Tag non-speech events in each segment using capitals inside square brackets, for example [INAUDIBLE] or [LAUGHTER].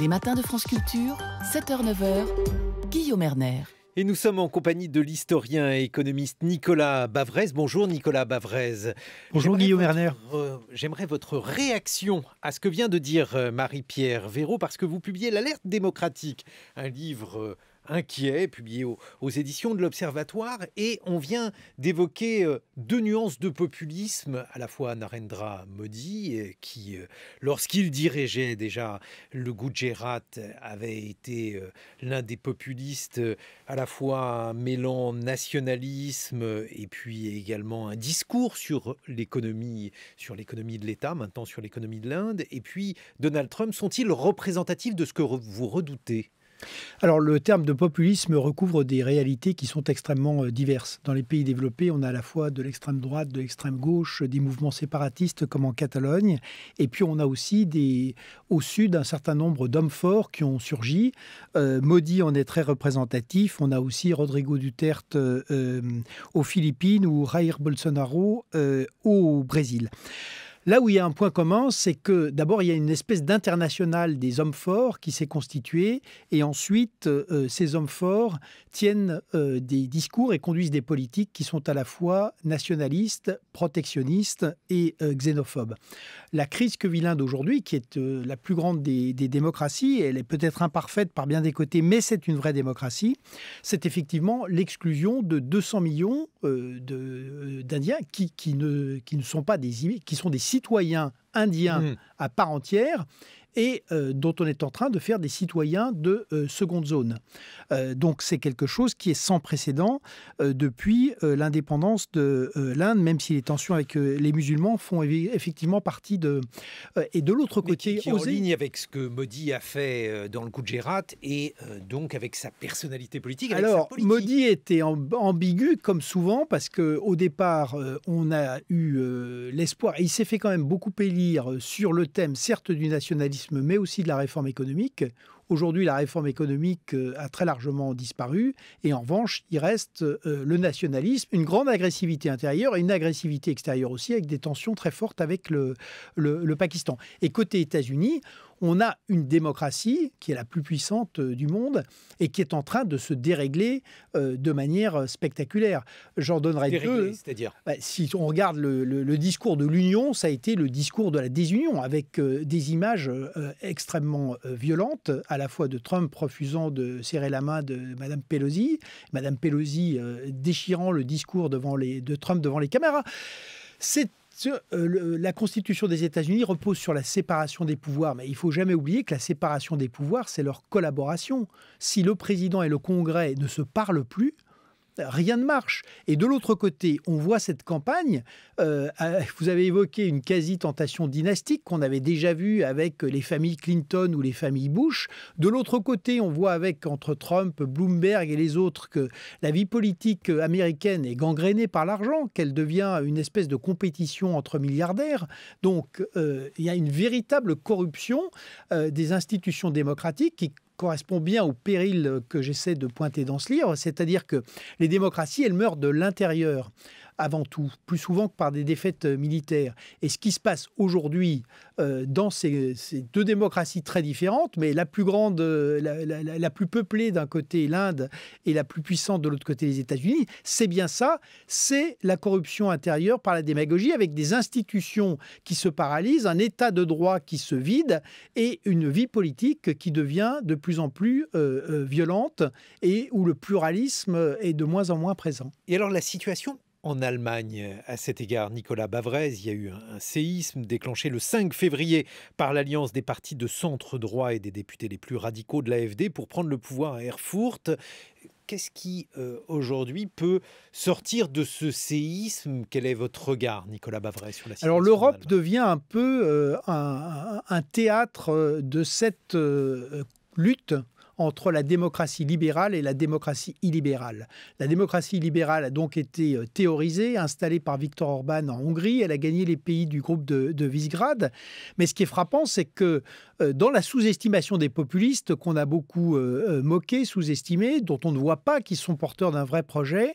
Les matins de France Culture, 7h-9h, Guillaume Erner. Et nous sommes en compagnie de l'historien et économiste Nicolas Bavrez. Bonjour Nicolas Bavrez. Bonjour Guillaume J'aimerais votre réaction à ce que vient de dire euh, Marie-Pierre Véraud parce que vous publiez L'alerte démocratique, un livre euh, inquiet, publié aux, éditions de l'Observatoire. Et on vient d'évoquer euh, deux nuances de populisme, à la fois Narendra Modi, euh, qui, euh, lorsqu'il dirigeait déjà le Gujarat, avait été l'un des populistes à la fois mêlant nationalisme et puis également un discours sur l'économie, sur l'économie de l'État, maintenant sur l'économie de l'Inde. Et puis Donald Trump, sont-ils représentatifs de ce que vous redoutez alors le terme de populisme recouvre des réalités qui sont extrêmement euh, diverses. Dans les pays développés, on a à la fois de l'extrême droite, de l'extrême gauche, des mouvements séparatistes comme en Catalogne, et puis on a aussi au sud un certain nombre d'hommes forts qui ont surgi. maudit euh, Modi en est très représentatif. On a aussi Rodrigo Duterte euh, aux Philippines ou Jair Bolsonaro au Brésil. Là où il y a un point commun, c'est que d'abord, il y a une espèce d'international des hommes forts qui s'est constitué et ensuite, euh, euh, ces hommes forts tiennent euh, des discours et conduisent des politiques qui sont à la fois nationalistes, protectionnistes et xénophobes. La crise que vit l'Inde aujourd'hui, qui est la plus grande des, démocraties, elle est peut-être imparfaite par bien des côtés, mais c'est une vraie démocratie, c'est effectivement l'exclusion de 200 millions d'Indiens qui, ne, qui ne sont pas des qui sont des citoyen indien mmh. à part entière et euh, dont on est en train de faire des citoyens de euh, seconde zone. Euh, donc c'est quelque chose qui est sans précédent depuis l'indépendance de l'Inde, même si les tensions avec les musulmans font effectivement partie de... et de l'autre côté... Qui, qui en ligne avec ce que Modi a fait dans le Gujarat et donc avec sa personnalité politique. Alors, sa Modi était ambigu comme souvent parce qu'au départ, on a eu l'espoir, et il s'est fait quand même beaucoup élire sur le thème certes du nationalisme, mais aussi de la réforme économique. Aujourd'hui, la réforme économique euh, a très largement disparu, et en revanche, il reste euh, le nationalisme, une grande agressivité intérieure et une agressivité extérieure aussi, avec des tensions très fortes avec le Pakistan. Et côté États-Unis, on a une démocratie qui est la plus puissante euh, du monde et qui est en train de se dérégler euh, de manière euh, spectaculaire. J'en donnerai deux. C'est-à-dire bah, Si on regarde le, discours de l'Union, ça a été le discours de la désunion avec des images extrêmement violentes, à la fois de Trump refusant de serrer la main de Mme Pelosi, Mme Pelosi déchirant le discours devant de Trump devant les caméras. C'est euh, la Constitution des États-Unis repose sur la séparation des pouvoirs, mais il faut jamais oublier que la séparation des pouvoirs, c'est leur collaboration. Si le président et le Congrès ne se parlent plus, rien ne marche. Et de l'autre côté, on voit cette campagne. Euh, euh, vous avez évoqué une quasi-tentation dynastique qu'on avait déjà vue avec les familles Clinton ou les familles Bush. De l'autre côté, on voit avec entre Trump, Bloomberg et les autres que la vie politique américaine est gangrénée par l'argent, qu'elle devient une espèce de compétition entre milliardaires. Donc, euh, il y a une véritable corruption des institutions démocratiques qui correspond bien au péril que j'essaie de pointer dans ce livre, c'est-à-dire que les démocraties, elles meurent de l'intérieur avant tout, plus souvent que par des défaites euh, militaires. Et ce qui se passe aujourd'hui euh, dans ces, deux démocraties très différentes, mais la plus grande, euh, la, plus peuplée d'un côté l'Inde et la plus puissante de l'autre côté les États-Unis, c'est bien ça, c'est la corruption intérieure par la démagogie avec des institutions qui se paralysent, un état de droit qui se vide et une vie politique qui devient de plus en plus violente et où le pluralisme est de moins en moins présent. Et alors la situation en Allemagne. Euh, à cet égard, Nicolas Bavrez, il y a eu un, séisme déclenché le 5 février par l'alliance des partis de centre droit et des députés les plus radicaux de l'AFD pour prendre le pouvoir à Erfurt. Qu'est-ce qui, euh, aujourd'hui, peut sortir de ce séisme Quel est votre regard, Nicolas Bavrez, sur la situation Alors, l'Europe devient un peu euh, un, théâtre de cette lutte entre la démocratie libérale et la démocratie illibérale. La démocratie libérale a donc été euh, théorisée, installée par Viktor Orban en Hongrie. Elle a gagné les pays du groupe de, de Visegrad. Mais ce qui est frappant, c'est que euh, dans la sous-estimation des populistes qu'on a beaucoup euh, moqué, sous-estimé, dont on ne voit pas qu'ils sont porteurs d'un vrai projet,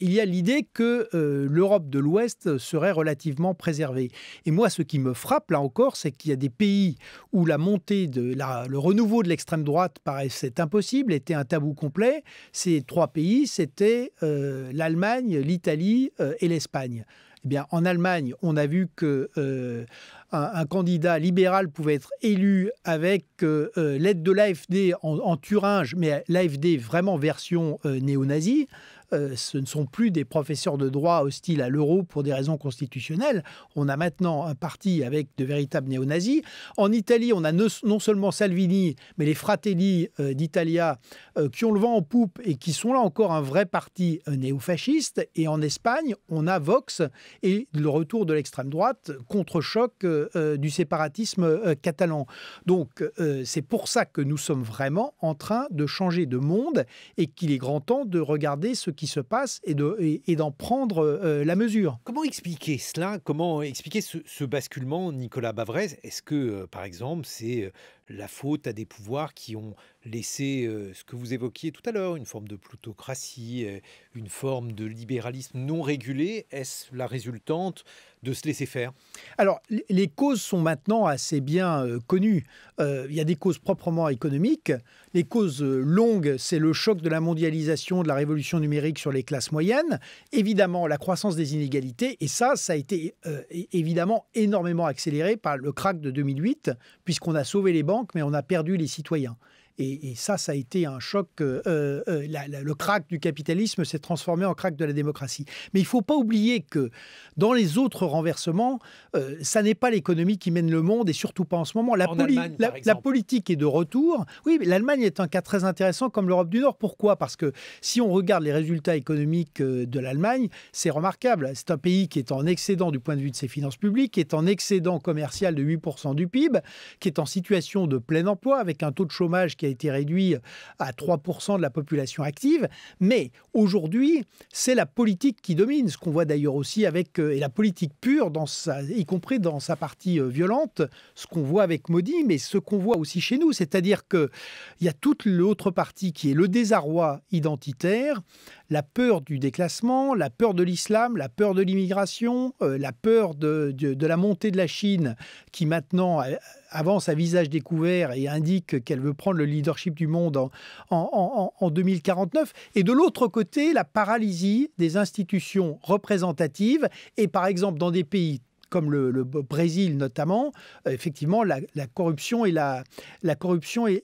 il y a l'idée que l'Europe de l'Ouest serait relativement préservée. Et moi, ce qui me frappe là encore, c'est qu'il y a des pays où la montée de la, le renouveau de l'extrême droite, par c'est impossible était un tabou complet. Ces trois pays, c'était euh, l'Allemagne, l'Italie euh, et l'Espagne. Eh bien, en Allemagne, on a vu que euh, un, candidat libéral pouvait être élu avec l'aide de l'AFD en, en, Thuringe, mais l'AFD vraiment version néo-nazie. Euh, ce ne sont plus des professeurs de droit hostiles à l'euro pour des raisons constitutionnelles. On a maintenant un parti avec de véritables néo-nazis. En Italie, on a non seulement Salvini, mais les Fratelli euh, d'Italia euh, qui ont le vent en poupe et qui sont là encore un vrai parti néo-fasciste. Et en Espagne, on a Vox et le retour de l'extrême droite, contre-choc du séparatisme catalan. Donc, c'est pour ça que nous sommes vraiment en train de changer de monde et qu'il est grand temps de regarder ce qui se passe et d'en et, prendre euh, la mesure. Comment expliquer cela Comment expliquer ce, basculement, Nicolas Bavrez Est-ce que, euh, par exemple, c'est euh, la faute à des pouvoirs qui ont laissé euh, ce que vous évoquiez tout à l'heure, une forme de plutocratie, euh, une forme de libéralisme non régulé. Est-ce la résultante de se laisser faire Alors, les causes sont maintenant assez bien euh, connues. Il y a des causes proprement économiques. Les causes longues, c'est le choc de la mondialisation, de la révolution numérique sur les classes moyennes. Évidemment, la croissance des inégalités. Et ça, ça a été évidemment énormément accéléré par le crack de 2008, puisqu'on a sauvé les banques mais on a perdu les citoyens. Et, ça, ça a été un choc. Euh, euh, euh, le crack du capitalisme s'est transformé en crack de la démocratie. Mais il ne faut pas oublier que dans les autres renversements, ça n'est pas l'économie qui mène le monde et surtout pas en ce moment. La, la, politique est de retour. Oui, l'Allemagne est un cas très intéressant comme l'Europe du Nord. Pourquoi Parce que si on regarde les résultats économiques de l'Allemagne, c'est remarquable. C'est un pays qui est en excédent du point de vue de ses finances publiques, qui est en excédent commercial de 8% du PIB, qui est en situation de plein emploi avec un taux de chômage qui qui a été réduit à 3% de la population active. Mais aujourd'hui, c'est la politique qui domine, ce qu'on voit d'ailleurs aussi avec, euh, et la politique pure, dans sa, y compris dans sa partie euh, violente, ce qu'on voit avec Modi, mais ce qu'on voit aussi chez nous. C'est-à-dire qu'il y a toute l'autre partie qui est le désarroi identitaire, la peur du déclassement, la peur de l'islam, la peur de l'immigration, euh, la peur de, la montée de la Chine qui maintenant euh, avance à visage découvert et indique qu'elle veut prendre le leadership du monde en, en, en 2049. Et de l'autre côté, la paralysie des institutions représentatives et par exemple dans des pays comme le, Brésil notamment, euh, effectivement, la, corruption, et la, corruption et,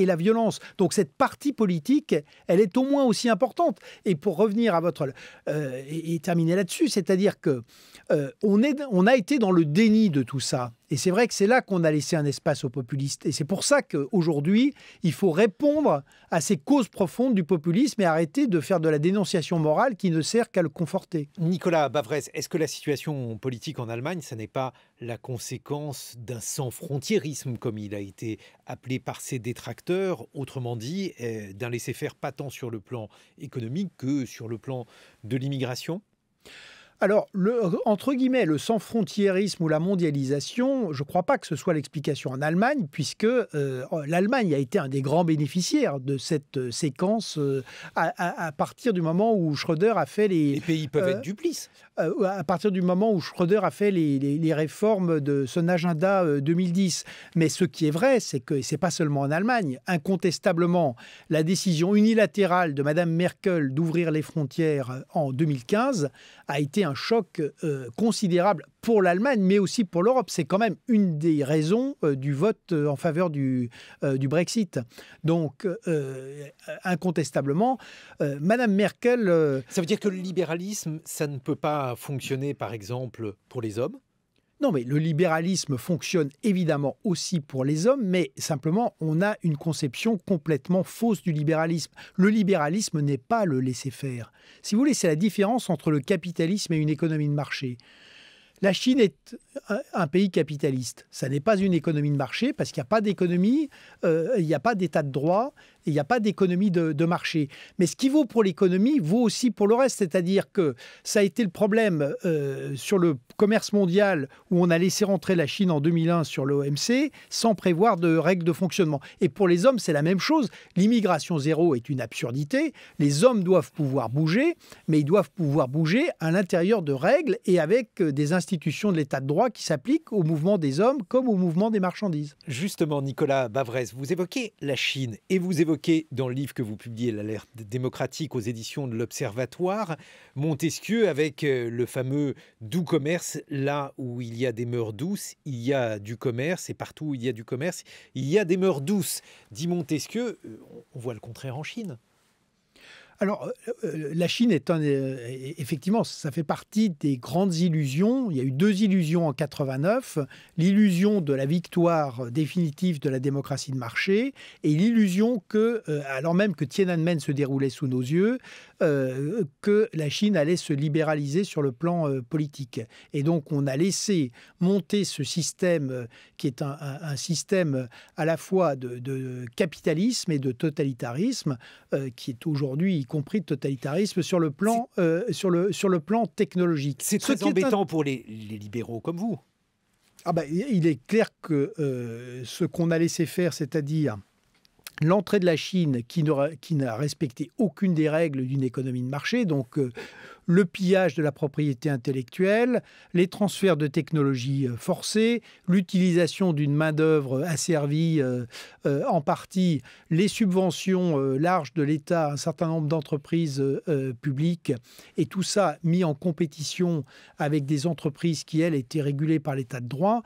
la violence. Donc cette partie politique, elle est au moins aussi importante. Et pour revenir à votre... Euh, et, terminer là-dessus, c'est-à-dire que euh, on, on a été dans le déni de tout ça. Et c'est vrai que c'est là qu'on a laissé un espace aux populistes. Et c'est pour ça qu'aujourd'hui, il faut répondre à ces causes profondes du populisme et arrêter de faire de la dénonciation morale qui ne sert qu'à le conforter. Nicolas Bavrez, est-ce que la situation politique en Allemagne, ce n'est pas la conséquence d'un sans-frontiérisme, comme il a été appelé par ses détracteurs, autrement dit, euh, d'un laisser-faire pas tant sur le plan économique que sur le plan de l'immigration alors, entre guillemets, le sans-frontiérisme ou la mondialisation, je ne crois pas que ce soit l'explication en Allemagne, puisque euh, l'Allemagne a été un des grands bénéficiaires de cette euh, séquence euh, à, partir du moment où Schröder a fait les... Les pays peuvent être duplices. Euh, à partir du moment où Schröder a fait les, réformes de son agenda 2010. Euh, Mais ce qui est vrai, c'est que c'est pas seulement en Allemagne. Incontestablement, la décision unilatérale de Madame Merkel d'ouvrir les frontières euh, en 2015 a été un choc considérable pour l'Allemagne, mais aussi pour l'Europe. C'est quand même une des raisons euh, du vote euh, en faveur du, euh, Brexit. Donc, incontestablement, Madame Merkel... Ça veut dire que le libéralisme, ça ne peut pas fonctionner, par exemple, pour les hommes non, mais le libéralisme fonctionne évidemment aussi pour les hommes, mais simplement, on a une conception complètement fausse du libéralisme. Le libéralisme n'est pas le laisser-faire. Si vous voulez, c'est la différence entre le capitalisme et une économie de marché. La Chine est un pays capitaliste. Ça n'est pas une économie de marché parce qu'il n'y a pas d'économie, euh, il n'y a pas d'état de droit, il n'y a pas d'économie de, marché. Mais ce qui vaut pour l'économie vaut aussi pour le reste, c'est-à-dire que ça a été le problème euh, sur le commerce mondial où on a laissé rentrer la Chine en 2001 sur l'OMC sans prévoir de règles de fonctionnement. Et pour les hommes, c'est la même chose. L'immigration zéro est une absurdité. Les hommes doivent pouvoir bouger, mais ils doivent pouvoir bouger à l'intérieur de règles et avec euh, des institutions de l'état de droit qui s'appliquent au mouvement des hommes comme au mouvement des marchandises. Justement, Nicolas Bavrez, vous évoquez la Chine et vous évoquez dans le livre que vous publiez, L'alerte démocratique aux éditions de l'Observatoire, Montesquieu avec euh, le fameux doux commerce, là où il y a des mœurs douces, il y a du commerce, et partout où il y a du commerce, il y a des mœurs douces, dit Montesquieu. Euh, on voit le contraire en Chine. Alors, euh, euh, la Chine est un. Euh, e-, effectivement, ça fait partie des grandes illusions. Il y a eu deux illusions en 89. L'illusion de la victoire définitive de la démocratie de marché et l'illusion que, alors même que Tiananmen se déroulait sous nos yeux, que la Chine allait se libéraliser sur le plan politique. Et donc, on a laissé monter ce système qui est un, système à la fois de, capitalisme et de totalitarisme qui est aujourd'hui compris de totalitarisme, sur le plan, euh, sur le, sur le plan technologique. C'est très embêtant pour les, libéraux comme vous. Ah bah, il est clair que euh, ce qu'on a laissé faire, c'est-à-dire l'entrée de la Chine qui n'a respecté aucune des règles d'une économie de marché, donc euh, le pillage de la propriété intellectuelle, les transferts de technologies euh, forcés, l'utilisation d'une main-d'œuvre asservie euh, en partie, les subventions larges de l'État à un certain nombre d'entreprises publiques, et tout ça mis en compétition avec des entreprises qui, elles, étaient régulées par l'État de droit,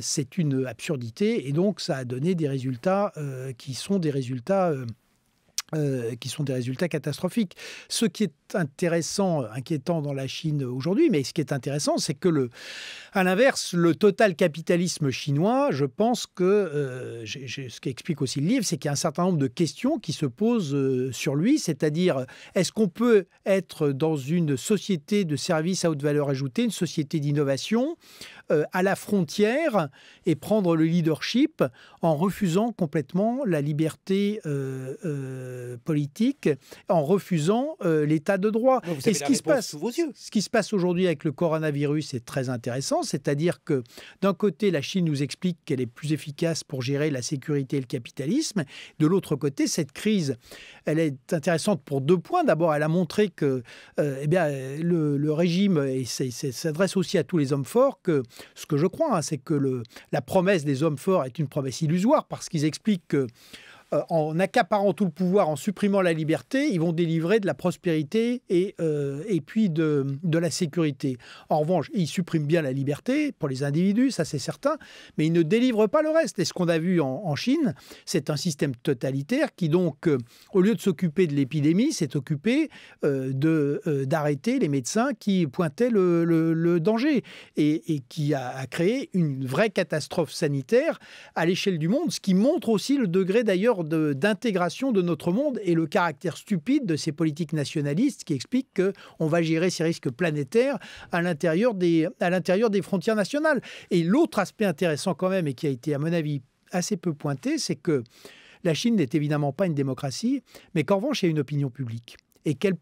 c'est une absurdité, et donc ça a donné des résultats qui sont des résultats. Euh, euh, qui sont des résultats catastrophiques. Ce qui est intéressant, inquiétant dans la Chine aujourd'hui, mais ce qui est intéressant, c'est que le, à l'inverse, le total capitalisme chinois, je pense que euh, ce qui explique aussi le livre, c'est qu'il y a un certain nombre de questions qui se posent euh, sur lui, c'est-à-dire est-ce qu'on peut être dans une société de services à haute valeur ajoutée, une société d'innovation euh, à la frontière et prendre le leadership en refusant complètement la liberté politique, en refusant l'état de droit. Vous ce qui, se passe, sous vos yeux. ce qui se passe aujourd'hui avec le coronavirus est très intéressant, c'est-à-dire que d'un côté, la Chine nous explique qu'elle est plus efficace pour gérer la sécurité et le capitalisme. De l'autre côté, cette crise, elle est intéressante pour deux points. D'abord, elle a montré que euh, eh bien, le, régime et s'adresse aussi à tous les hommes forts, que ce que je crois, hein, c'est que la promesse des hommes forts est une promesse illusoire parce qu'ils expliquent que euh, en accaparant tout le pouvoir, en supprimant la liberté, ils vont délivrer de la prospérité et, euh, et puis de, de, la sécurité. En revanche, ils suppriment bien la liberté pour les individus, ça c'est certain, mais ils ne délivrent pas le reste. Et ce qu'on a vu en, Chine, c'est un système totalitaire qui donc, euh, au lieu de s'occuper de l'épidémie, s'est occupé d'arrêter les médecins qui pointaient le, le, danger et, et qui a créé une vraie catastrophe sanitaire à l'échelle du monde, ce qui montre aussi le degré d'ailleurs d'intégration de, notre monde et le caractère stupide de ces politiques nationalistes qui expliquent qu'on va gérer ces risques planétaires à l'intérieur des, des frontières nationales. Et l'autre aspect intéressant quand même et qui a été à mon avis assez peu pointé, c'est que la Chine n'est évidemment pas une démocratie, mais qu'en revanche, il y a une opinion publique et qu'elle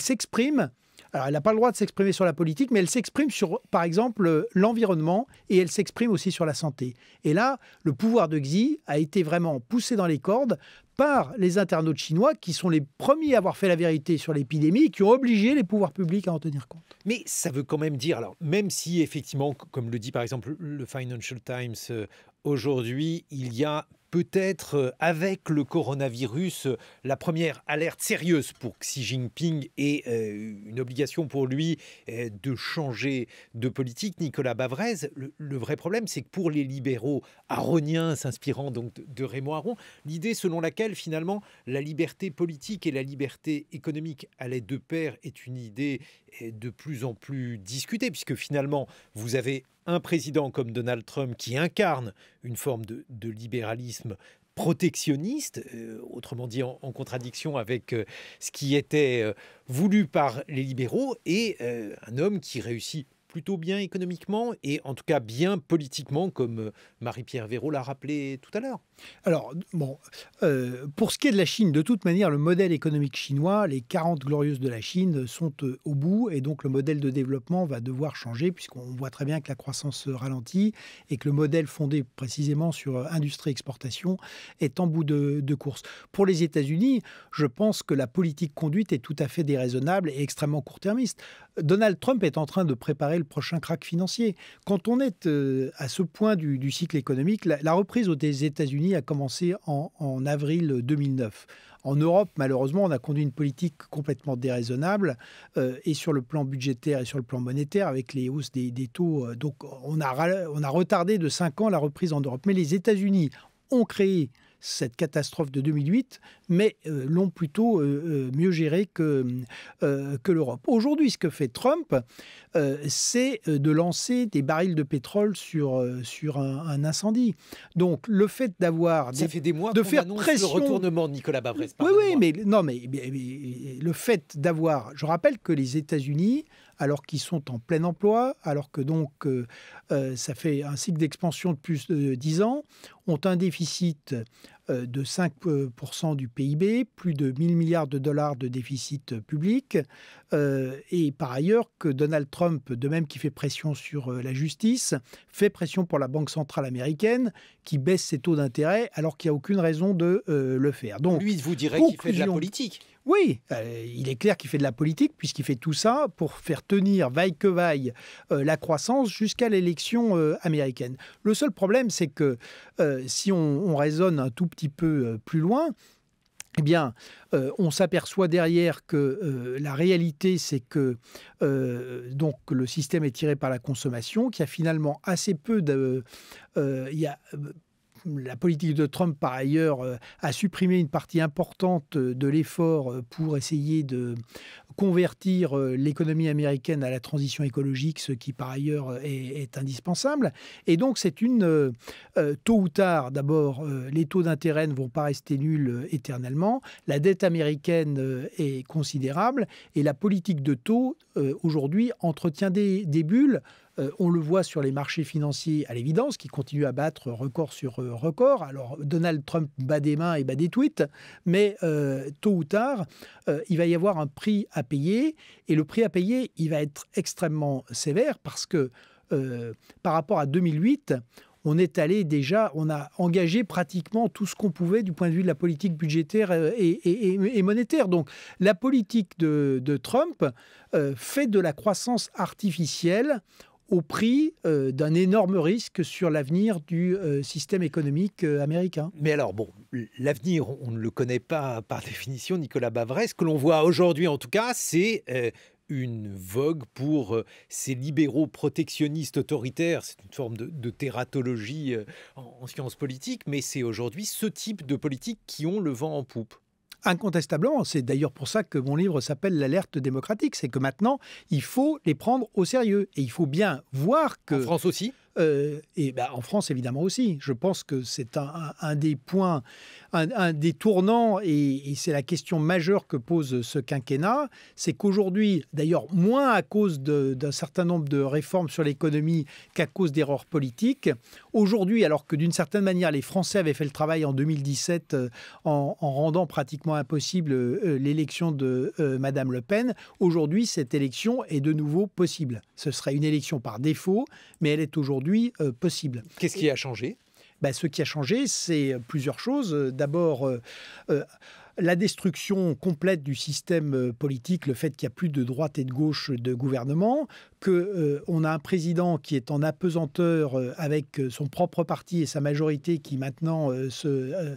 s'exprime elle n'a pas le droit de s'exprimer sur la politique, mais elle s'exprime sur, par exemple, euh, l'environnement et elle s'exprime aussi sur la santé. Et là, le pouvoir de Xi a été vraiment poussé dans les cordes par les internautes chinois qui sont les premiers à avoir fait la vérité sur l'épidémie et qui ont obligé les pouvoirs publics à en tenir compte. Mais ça veut quand même dire, alors même si effectivement, comme le dit par exemple le Financial Times euh, aujourd'hui, il y a peut-être euh, avec le coronavirus euh, la première alerte sérieuse pour Xi Jinping et euh, une obligation pour lui de changer de politique. Nicolas Bavrez, le, vrai problème, c'est que pour les libéraux aroniens, s'inspirant donc de, Raymond Aron, l'idée selon laquelle finalement la liberté politique et la liberté économique allaient de pair est une idée de plus en plus discutée, puisque finalement vous avez un président comme Donald Trump qui incarne une forme de libéralisme protectionniste, euh, autrement dit en contradiction avec euh, ce qui était euh, voulu par les libéraux, et un homme qui réussit plutôt bien économiquement et en tout cas bien politiquement, comme euh, Marie-Pierre Véraud l'a rappelé tout à l'heure. Alors, bon, euh, pour ce qui est de la Chine, de toute manière, le modèle économique chinois, les 40 glorieuses de la Chine sont euh, au bout et donc le modèle de développement va devoir changer puisqu'on voit très bien que la croissance ralentit et que le modèle fondé précisément sur industrie-exportation est en bout de, de course. Pour les États-Unis, je pense que la politique conduite est tout à fait déraisonnable et extrêmement court-termiste. Donald Trump est en train de préparer le prochain crack financier. Quand on est euh, à ce point du, cycle économique, la, reprise aux États-Unis a commencé en, avril 2009. En Europe, malheureusement, on a conduit une politique complètement déraisonnable, euh, et sur le plan budgétaire et sur le plan monétaire, avec les hausses des, taux. Euh, donc, on a, on a retardé de 5 ans la reprise en Europe. Mais les États-Unis ont créé cette catastrophe de 2008, mais euh, l'ont plutôt euh, euh, mieux géré que, que l'Europe. Aujourd'hui, ce que fait Trump, c'est de lancer des barils de pétrole sur, sur un, incendie. Donc, le fait d'avoir... Ça fait des mois de faire pression... le retournement de Nicolas Babres. Oui, oui, mais, non, mais le fait d'avoir... Je rappelle que les États-Unis alors qu'ils sont en plein emploi, alors que donc euh, euh, ça fait un cycle d'expansion de plus de 10 ans, ont un déficit euh, de 5% du PIB, plus de 1000 milliards de dollars de déficit public, et par ailleurs que Donald Trump, de même qui fait pression sur la justice, fait pression pour la Banque centrale américaine, qui baisse ses taux d'intérêt alors qu'il n'y a aucune raison de le faire. Donc, Lui, vous dirait qu'il fait de la politique. Oui, euh, il est clair qu'il fait de la politique puisqu'il fait tout ça pour faire tenir vaille que vaille euh, la croissance jusqu'à l'élection euh, américaine. Le seul problème, c'est que si on, raisonne un tout petit peu plus loin, eh bien, on s'aperçoit derrière que la réalité, c'est que donc le système est tiré par la consommation, qui a finalement assez peu de, la politique de Trump, par ailleurs, euh, a supprimé une partie importante euh, de l'effort euh, pour essayer de convertir l'économie américaine à la transition écologique, ce qui, par ailleurs, est, indispensable. Et donc, c'est une, tôt ou tard, d'abord, les taux d'intérêt ne vont pas rester nuls éternellement. La dette américaine est considérable et la politique de taux, aujourd'hui, entretient des bulles euh, on le voit sur les marchés financiers à l'évidence, qui continuent à battre record sur euh, record. Alors Donald Trump bat des mains et bat des tweets, mais euh, tôt ou tard, il va y avoir un prix à payer. Et le prix à payer, il va être extrêmement sévère parce que par rapport à 2008, on est allé déjà, on a engagé pratiquement tout ce qu'on pouvait du point de vue de la politique budgétaire et, monétaire. Donc la politique de, Trump fait de la croissance artificielle au prix euh, d'un énorme risque sur l'avenir du euh, système économique euh, américain. Mais alors, bon, l'avenir, on ne le connaît pas par [LAUGHS] définition, Nicolas Bavrez. Ce que l'on voit aujourd'hui, en tout cas, c'est une vogue pour ces libéraux protectionnistes autoritaires. C'est une forme de, de thératologie en sciences politiques, mais c'est aujourd'hui ce type de politique qui ont le vent en poupe incontestablement, c'est d'ailleurs pour ça que mon livre s'appelle L'alerte démocratique, c'est que maintenant, il faut les prendre au sérieux. Et il faut bien voir que... En France aussi euh, et ben, en France, évidemment aussi. Je pense que c'est un, des points, un, des tournants, et, c'est la question majeure que pose ce quinquennat, c'est qu'aujourd'hui, d'ailleurs moins à cause d'un certain nombre de réformes sur l'économie qu'à cause d'erreurs politiques, aujourd'hui, alors que d'une certaine manière, les Français avaient fait le travail en 2017 euh, en, rendant pratiquement impossible euh, l'élection de Madame Le Pen, aujourd'hui, cette élection est de nouveau possible. Ce serait une élection par défaut, mais elle est aujourd'hui euh, possible. Qu'est-ce qui a changé bah, ce qui a changé, c'est plusieurs choses. D'abord, euh, euh, la destruction complète du système euh, politique, le fait qu'il n'y a plus de droite et de gauche de gouvernement, que euh, on a un président qui est en apesanteur euh, avec son propre parti et sa majorité qui maintenant se,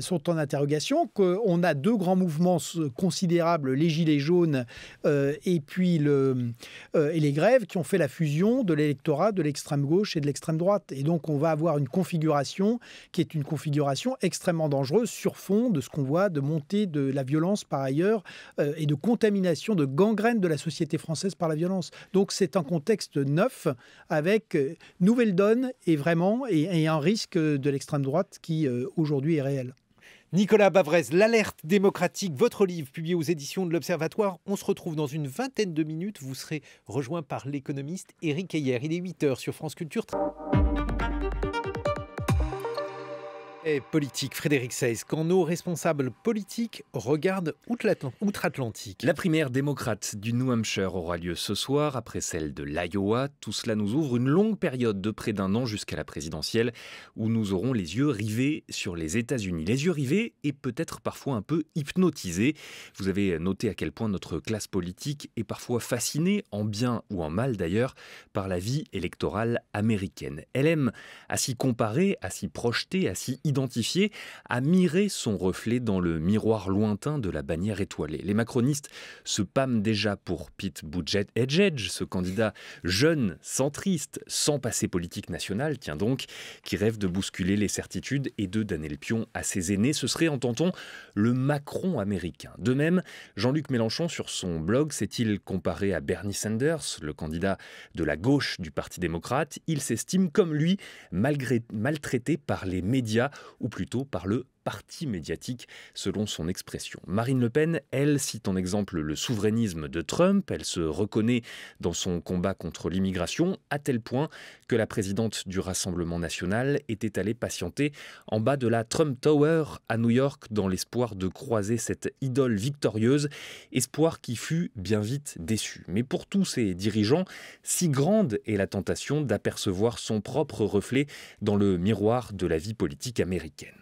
sont en interrogation, qu'on a deux grands mouvements considérables, les gilets jaunes et puis le, et les grèves, qui ont fait la fusion de l'électorat de l'extrême gauche et de l'extrême droite. Et donc on va avoir une configuration qui est une configuration extrêmement dangereuse sur fond de ce qu'on voit de mon de la violence par ailleurs euh, et de contamination, de gangrène de la société française par la violence. Donc c'est un contexte neuf avec euh, nouvelles nouvelle donne et vraiment et, un risque de l'extrême droite qui euh, aujourd'hui est réel. Nicolas Bavrez, l'alerte démocratique, votre livre publié aux éditions de l'Observatoire. On se retrouve dans une vingtaine de minutes. Vous serez rejoint par l'économiste Eric Ayer. Il est 8h sur France Culture. Et politique, Frédéric Seyss, quand nos responsables politiques regardent outre-Atlantique. La primaire démocrate du New Hampshire aura lieu ce soir, après celle de l'Iowa. Tout cela nous ouvre une longue période de près d'un an jusqu'à la présidentielle, où nous aurons les yeux rivés sur les États-Unis. Les yeux rivés et peut-être parfois un peu hypnotisés. Vous avez noté à quel point notre classe politique est parfois fascinée, en bien ou en mal d'ailleurs, par la vie électorale américaine. Elle aime à s'y comparer, à s'y projeter, à s'y identifié, à mirer son reflet dans le miroir lointain de la bannière étoilée. Les macronistes se pâment déjà pour Pete Edge, ce candidat jeune, centriste, sans passé politique national, tient donc, qui rêve de bousculer les certitudes et de donner le pion à ses aînés. Ce serait, entendons, le Macron américain. De même, Jean-Luc Mélenchon, sur son blog, s'est-il comparé à Bernie Sanders, le candidat de la gauche du Parti démocrate. Il s'estime, comme lui, malgré, maltraité par les médias ou plutôt par le parti médiatique, selon son expression. Marine Le Pen, elle, cite en exemple le souverainisme de Trump, elle se reconnaît dans son combat contre l'immigration, à tel point que la présidente du Rassemblement national était allée patienter en bas de la Trump Tower à New York dans l'espoir de croiser cette idole victorieuse, espoir qui fut bien vite déçu. Mais pour tous ces dirigeants, si grande est la tentation d'apercevoir son propre reflet dans le miroir de la vie politique américaine.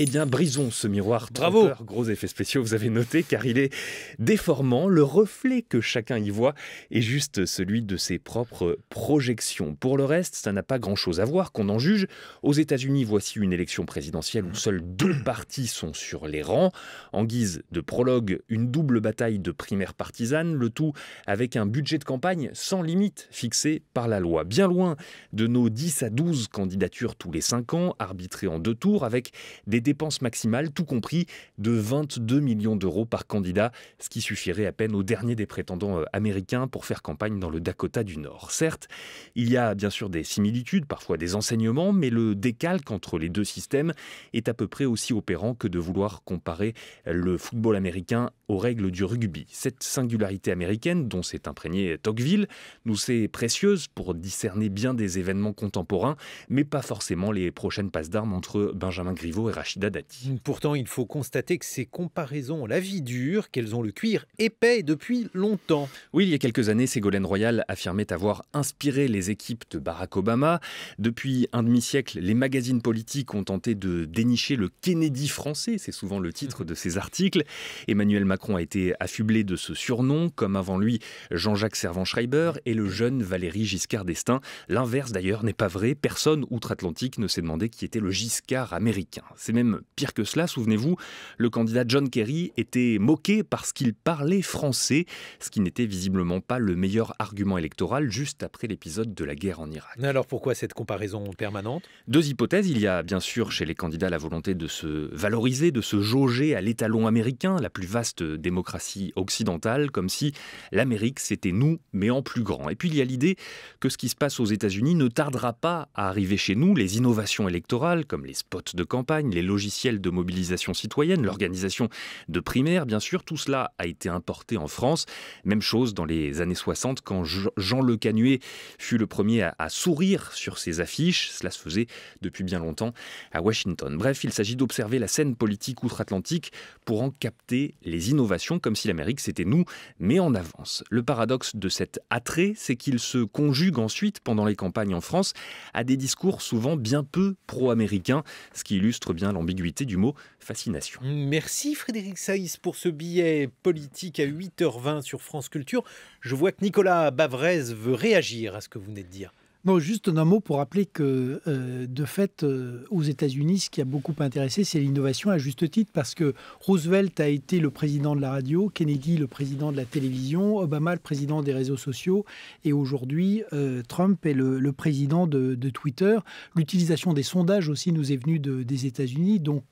Eh bien, brisons ce miroir. Bravo. gros effets spéciaux, vous avez noté, car il est déformant. Le reflet que chacun y voit est juste celui de ses propres projections. Pour le reste, ça n'a pas grand-chose à voir, qu'on en juge. Aux États-Unis, voici une élection présidentielle où seuls deux partis sont sur les rangs. En guise de prologue, une double bataille de primaires partisanes, le tout avec un budget de campagne sans limite fixé par la loi. Bien loin de nos 10 à 12 candidatures tous les 5 ans, arbitrées en deux tours, avec des dépenses maximales, tout compris, de 22 millions d'euros par candidat, ce qui suffirait à peine au dernier des prétendants euh, américains pour faire campagne dans le Dakota du Nord. Certes, il y a bien sûr des similitudes, parfois des enseignements, mais le décalque entre les deux systèmes est à peu près aussi opérant que de vouloir comparer le football américain aux règles du rugby. Cette singularité américaine, dont s'est imprégné Tocqueville, nous est précieuse pour discerner bien des événements contemporains, mais pas forcément les prochaines passes d'armes entre Benjamin Griveaux et Rachida Dati. Pourtant, il faut constater que ces comparaisons ont la vie dure, qu'elles ont le cuir épais depuis longtemps. Oui, il y a quelques années, Ségolène Royal affirmait avoir inspiré les équipes de Barack Obama. Depuis un demi-siècle, les magazines politiques ont tenté de dénicher le Kennedy français, c'est souvent le titre de ces articles. Emmanuel Macron Macron a été affublé de ce surnom, comme avant lui Jean-Jacques Servan-Schreiber et le jeune Valéry Giscard d'Estaing. L'inverse d'ailleurs n'est pas vrai. Personne outre-Atlantique ne s'est demandé qui était le Giscard américain. C'est même pire que cela. Souvenez-vous, le candidat John Kerry était moqué parce qu'il parlait français, ce qui n'était visiblement pas le meilleur argument électoral juste après l'épisode de la guerre en Irak. Alors pourquoi cette comparaison permanente Deux hypothèses. Il y a bien sûr chez les candidats la volonté de se valoriser, de se jauger à l'étalon américain, la plus vaste démocratie occidentale, comme si l'Amérique c'était nous, mais en plus grand. Et puis il y a l'idée que ce qui se passe aux États-Unis ne tardera pas à arriver chez nous. Les innovations électorales, comme les spots de campagne, les logiciels de mobilisation citoyenne, l'organisation de primaires, bien sûr, tout cela a été importé en France. Même chose dans les années 60, quand Jean Le Canuet fut le premier à, à sourire sur ses affiches. Cela se faisait depuis bien longtemps à Washington. Bref, il s'agit d'observer la scène politique outre-Atlantique pour en capter les innovations comme si l'Amérique c'était nous, mais en avance. Le paradoxe de cet attrait, c'est qu'il se conjugue ensuite, pendant les campagnes en France, à des discours souvent bien peu pro-américains, ce qui illustre bien l'ambiguïté du mot fascination. Merci Frédéric Saïs pour ce billet politique à 8h20 sur France Culture. Je vois que Nicolas Bavrez veut réagir à ce que vous venez de dire. Non, juste un mot pour rappeler que, euh, de fait, euh, aux États-Unis, ce qui a beaucoup intéressé, c'est l'innovation à juste titre, parce que Roosevelt a été le président de la radio, Kennedy le président de la télévision, Obama le président des réseaux sociaux, et aujourd'hui, euh, Trump est le, président de, Twitter. L'utilisation des sondages aussi nous est venue des États-Unis, donc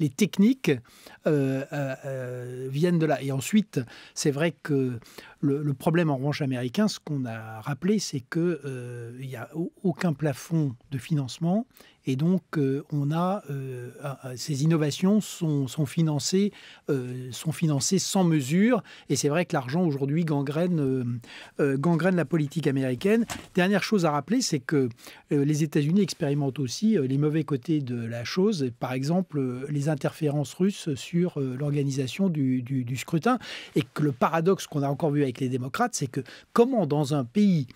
les techniques viennent de là. Et ensuite, c'est vrai que le, problème, en revanche, américain, ce qu'on a rappelé, c'est que il n'y a aucun plafond de financement. Et donc, euh, on a, euh, ces innovations sont, financées, euh, sont financées sans mesure. Et c'est vrai que l'argent aujourd'hui gangrène, gangrène la politique américaine. Dernière chose à rappeler, c'est que les États-Unis expérimentent aussi les mauvais côtés de la chose. Par exemple, les interférences russes sur l'organisation du, du, du scrutin. Et que le paradoxe qu'on a encore vu avec les démocrates, c'est que comment dans un pays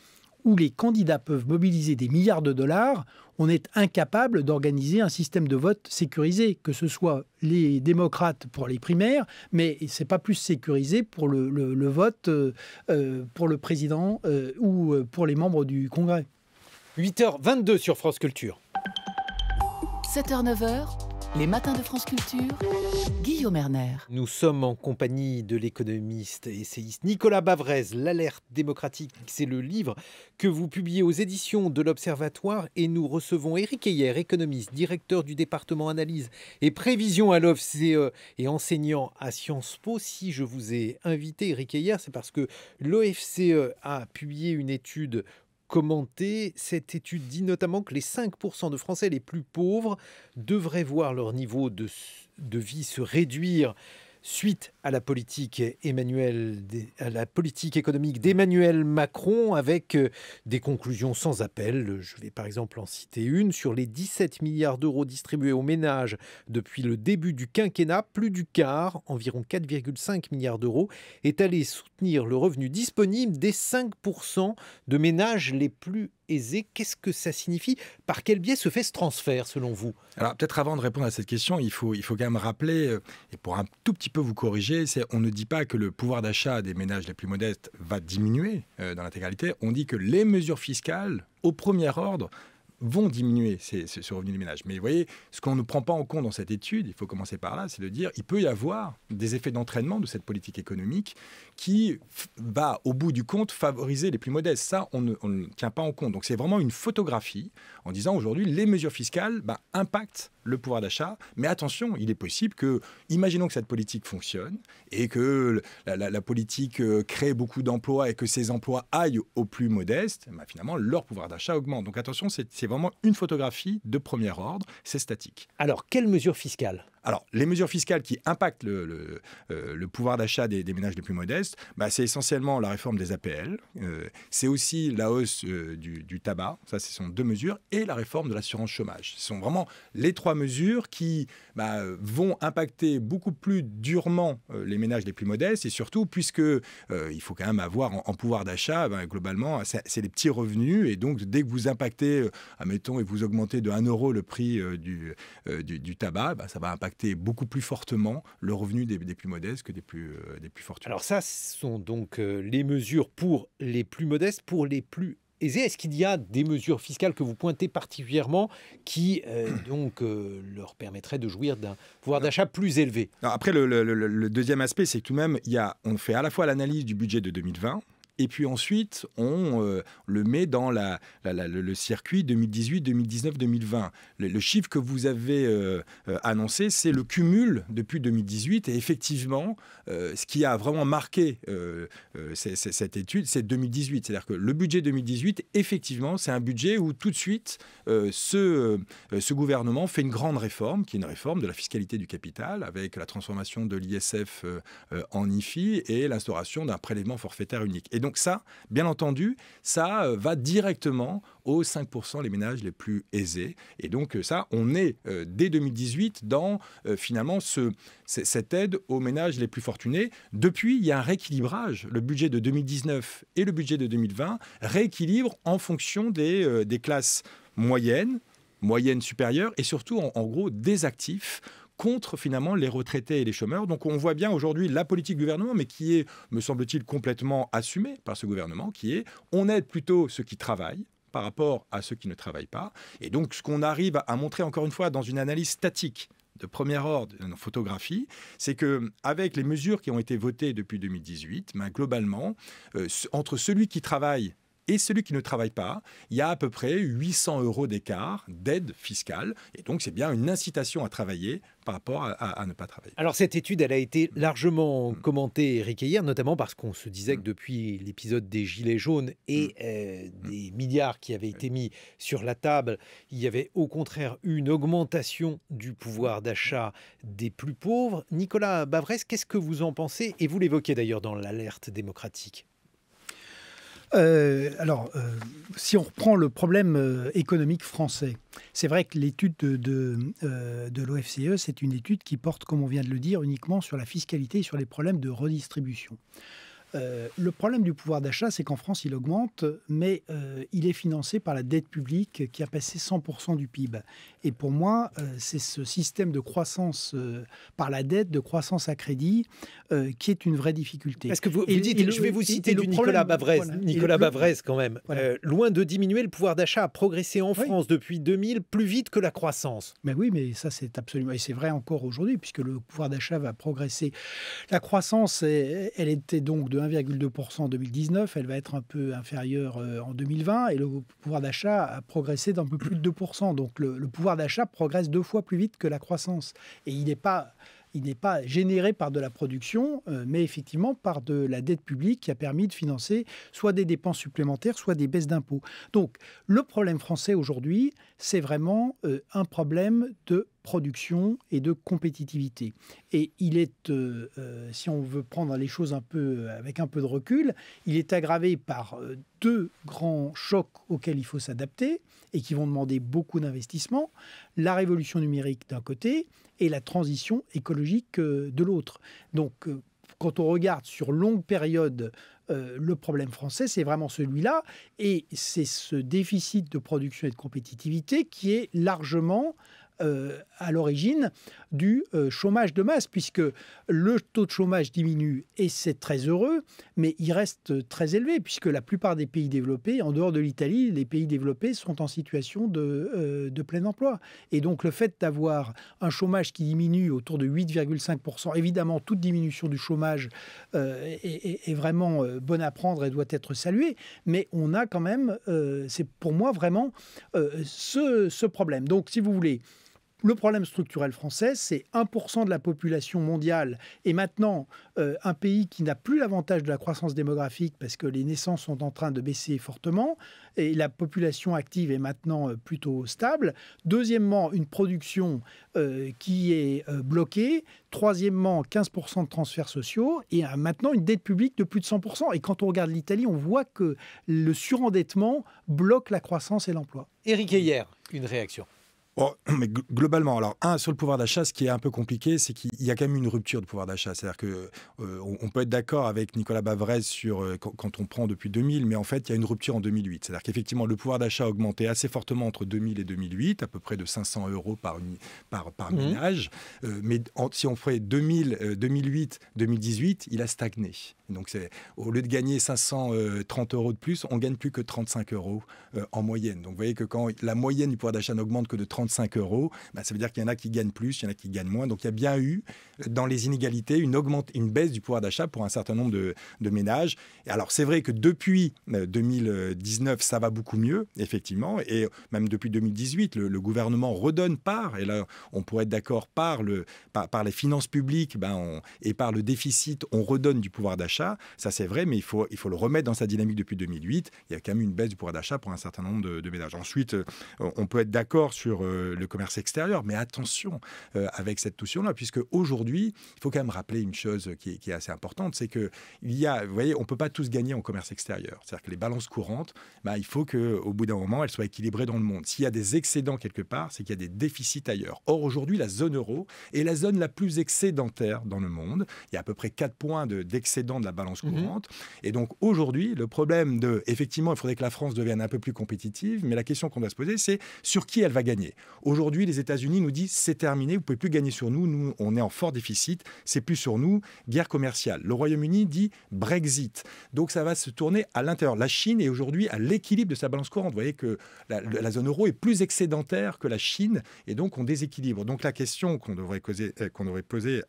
où les candidats peuvent mobiliser des milliards de dollars, on est incapable d'organiser un système de vote sécurisé, que ce soit les démocrates pour les primaires, mais ce n'est pas plus sécurisé pour le, vote euh, euh, pour le président euh, ou pour les membres du Congrès. 8h22 sur France Culture. 7h-9h, les matins de France Culture, Guillaume Erner. Nous sommes en compagnie de l'économiste et essayiste Nicolas Bavrez. L'alerte démocratique, c'est le livre que vous publiez aux éditions de l'Observatoire. Et nous recevons Eric Heyer, économiste, directeur du département analyse et prévision à l'OFCE et enseignant à Sciences Po. Si je vous ai invité, Eric Heyer, c'est parce que l'OFCE a publié une étude commenter. Cette étude dit notamment que les 5% de Français les plus pauvres devraient voir leur niveau de, de vie se réduire suite à la politique, Emmanuel, économique d'Emmanuel Macron avec euh, des conclusions sans appel. Je vais par exemple en citer une. Sur les 17 milliards d'euros distribués aux ménages depuis le début du quinquennat, plus du quart, environ 4,5 milliards d'euros, est allé soutenir le revenu disponible des 5% de ménages les plus Qu'est-ce que ça signifie Par quel biais se fait ce transfert selon vous Alors peut-être avant de répondre à cette question, il faut, il faut quand même rappeler, euh, et pour un tout petit peu vous corriger, c'est on ne dit pas que le pouvoir d'achat des ménages les plus modestes va diminuer euh, dans l'intégralité, on dit que les mesures fiscales au premier ordre vont diminuer ces, ce revenu des ménage Mais vous voyez, ce qu'on ne prend pas en compte dans cette étude, il faut commencer par là, c'est de dire il peut y avoir des effets d'entraînement de cette politique économique qui va, au bout du compte, favoriser les plus modestes. Ça, on ne, tient pas en compte. Donc c'est vraiment une photographie en disant aujourd'hui, les mesures fiscales bah, impactent le pouvoir d'achat. Mais attention, il est possible que, imaginons que cette politique fonctionne et que la, politique euh, crée beaucoup d'emplois et que ces emplois aillent au plus modestes, bah, finalement, leur pouvoir d'achat augmente. Donc attention, c'est vraiment une photographie de premier ordre, c'est statique. Alors, quelles mesures fiscales alors, les mesures fiscales qui impactent le, le, euh, pouvoir d'achat des, ménages les plus modestes, bah, c'est essentiellement la réforme des APL, euh, c'est aussi la hausse euh, du, tabac, ça ce sont deux mesures, et la réforme de l'assurance chômage. Ce sont vraiment les trois mesures qui bah, vont impacter beaucoup plus durement les ménages les plus modestes, et surtout puisque il faut quand même avoir en, pouvoir d'achat, bah, globalement, c'est les petits revenus, et donc dès que vous impactez, admettons, et vous augmentez de 1 euro le prix du, du, du, tabac, ça va impacter beaucoup plus fortement le revenu des, plus modestes que des plus, euh, des plus fortunés. Alors ça, ce sont donc euh, les mesures pour les plus modestes, pour les plus aisés. Est-ce qu'il y a des mesures fiscales que vous pointez particulièrement qui euh, [CLEARS THROAT] donc leur permettraient de jouir d'un pouvoir d'achat plus élevé Après, le, deuxième aspect, c'est que tout de même, y on fait à la fois l'analyse du budget de 2020, et puis ensuite, on euh, le met dans le circuit 2018, 2019, 2020. Le, chiffre que vous avez euh, euh, annoncé, c'est le cumul depuis 2018. Et effectivement, ce qui a vraiment marqué cette étude, c'est 2018. C'est-à-dire que le budget 2018, effectivement, c'est un budget où tout de suite, ce, ce gouvernement fait une grande réforme, qui est une réforme de la fiscalité du capital, avec la transformation de l'ISF en IFI et l'instauration d'un prélèvement forfaitaire unique donc ça, bien entendu, ça euh, va directement aux 5% les ménages les plus aisés. Et donc euh, ça, on est euh, dès 2018 dans finalement cette aide aux ménages les plus fortunés. Depuis, il y a un rééquilibrage. Le budget de 2019 et le budget de 2020 rééquilibrent en fonction des, classes moyennes, moyennes supérieures et surtout en, gros des actifs contre finalement les retraités et les chômeurs. Donc on voit bien aujourd'hui la politique du gouvernement, mais qui est, me semble-t-il, complètement assumée par ce gouvernement, qui est on aide plutôt ceux qui travaillent par rapport à ceux qui ne travaillent pas. Et donc ce qu'on arrive à montrer encore une fois dans une analyse statique de premier ordre une photographie, c'est que avec les mesures qui ont été votées depuis 2018, ben, globalement, euh, entre celui qui travaille et celui qui ne travaille pas, il y a à peu près 800 euros d'écart d'aide fiscale. Et donc, c'est bien une incitation à travailler par rapport à, ne pas travailler. Alors, cette étude, elle a été mm. largement mm. commentée, Eric, hier, notamment parce qu'on se disait mm. que depuis l'épisode des Gilets jaunes et euh, des milliards qui avaient été mis sur la table, il y avait au contraire une augmentation du pouvoir d'achat des plus pauvres. Nicolas Bavrez, qu'est-ce que vous en pensez Et vous l'évoquez d'ailleurs dans l'alerte démocratique. Euh, alors, euh, si on reprend le problème euh, économique français, c'est vrai que l'étude de, de l'OFCE, c'est une étude qui porte, comme on vient de le dire, uniquement sur la fiscalité et sur les problèmes de redistribution. Euh, le problème du pouvoir d'achat, c'est qu'en France, il augmente, mais euh, il est financé par la dette publique qui a passé 100% du PIB. Et pour moi, euh, c'est ce système de croissance par la dette, de croissance à crédit, qui est une vraie difficulté. Parce que vous, dites, je vais vous citer Nicolas Bavrez, quand même, loin de diminuer, le pouvoir d'achat a progressé en France depuis 2000 plus vite que la croissance. Mais oui, mais ça c'est absolument, et c'est vrai encore aujourd'hui, puisque le pouvoir d'achat va progresser. La croissance, elle était donc de 1,2% en 2019, elle va être un peu inférieure euh, en 2020 et le pouvoir d'achat a progressé d'un peu plus de 2%. Donc le, pouvoir d'achat progresse deux fois plus vite que la croissance. Et il n'est pas il n'est pas généré par de la production, euh, mais effectivement par de la dette publique qui a permis de financer soit des dépenses supplémentaires, soit des baisses d'impôts. Donc le problème français aujourd'hui, c'est vraiment euh, un problème de production et de compétitivité. Et il est, euh, euh, si on veut prendre les choses un peu euh, avec un peu de recul, il est aggravé par deux grands chocs auxquels il faut s'adapter et qui vont demander beaucoup d'investissement la révolution numérique d'un côté et la transition écologique de l'autre. Donc quand on regarde sur longue période le problème français, c'est vraiment celui-là. Et c'est ce déficit de production et de compétitivité qui est largement euh, à l'origine du euh, chômage de masse, puisque le taux de chômage diminue et c'est très heureux, mais il reste très élevé, puisque la plupart des pays développés, en dehors de l'Italie, les pays développés sont en situation de, euh, plein emploi. Et donc le fait d'avoir un chômage qui diminue autour de 8,5%, évidemment, toute diminution du chômage est, vraiment bonne à prendre et doit être saluée, mais on a quand même, c'est pour moi vraiment ce, ce problème. Donc si vous voulez, le problème structurel français, c'est 1% de la population mondiale. Et maintenant, euh, un pays qui n'a plus l'avantage de la croissance démographique parce que les naissances sont en train de baisser fortement et la population active est maintenant euh, plutôt stable. Deuxièmement, une production euh, qui est bloquée. Troisièmement, 15% de transferts sociaux et maintenant une dette publique de plus de 100%. Et quand on regarde l'Italie, on voit que le surendettement bloque la croissance et l'emploi. Éric Heyer, une réaction. Oh, [CLEARS THROAT] mais globalement, alors un sur le pouvoir d'achat, ce qui est un peu compliqué, c'est qu'il y a quand même une rupture de pouvoir d'achat. C'est-à-dire que euh, on peut être d'accord avec Nicolas Bavrez sur euh, quand, on prend depuis 2000, mais en fait, il y a une rupture en 2008. C'est-à-dire qu'effectivement, le pouvoir d'achat a augmenté assez fortement entre 2000 et 2008, à peu près de 500 euros par, par, par ménage. Mmh. Euh, mais si on ferait 2000, 2008, 2018, il a stagné. Donc, c'est, au lieu de gagner 530 euros de plus, on gagne plus que 35 euros en moyenne. Donc, vous voyez que quand la moyenne du pouvoir d'achat n'augmente que de 35 euros, bah, ça veut dire qu'il y en a qui gagnent plus, il y en a qui gagnent moins. Donc il y a bien eu dans les inégalités une, augmente, une baisse du pouvoir d'achat pour un certain nombre de, ménages. Et alors c'est vrai que depuis 2019, euh, ça va beaucoup mieux, effectivement, et même depuis 2018, le, gouvernement redonne part, et là on pourrait être d'accord, par, le, par, les finances publiques ben et par le déficit, on redonne du pouvoir d'achat. Ça c'est vrai, mais il faut, il faut le remettre dans sa dynamique depuis 2008. Il y a quand même une baisse du pouvoir d'achat pour un certain nombre de ménages. Ensuite, euh, on peut être d'accord sur euh, euh, le commerce extérieur. Mais attention euh, avec cette notion-là, puisque aujourd'hui, il faut quand même rappeler une chose qui est, assez importante, c'est que il y a, vous voyez, on peut pas tous gagner en commerce extérieur. C'est-à-dire que les balances courantes, bah, il faut que au bout d'un moment, elles soient équilibrées dans le monde. S'il y a des excédents quelque part, c'est qu'il y a des déficits ailleurs. Or aujourd'hui, la zone euro est la zone la plus excédentaire dans le monde. Il y a à peu près 4 points d'excédent de, la balance mhm. courante. Et donc aujourd'hui, le problème de, effectivement, il faudrait que la France devienne un peu plus compétitive, mais la question qu'on doit se poser, c'est sur qui elle va gagner. Aujourd'hui, les États-Unis nous disent c'est terminé, vous pouvez plus gagner sur nous, nous on est en fort déficit, c'est plus sur nous, guerre commerciale. Le Royaume-Uni dit Brexit. Donc ça va se tourner à l'intérieur. La Chine est aujourd'hui à l'équilibre de sa balance courante. Vous voyez que la, zone euro est plus excédentaire que la Chine et donc on déséquilibre. Donc la question qu'on devrait, euh, qu'on poser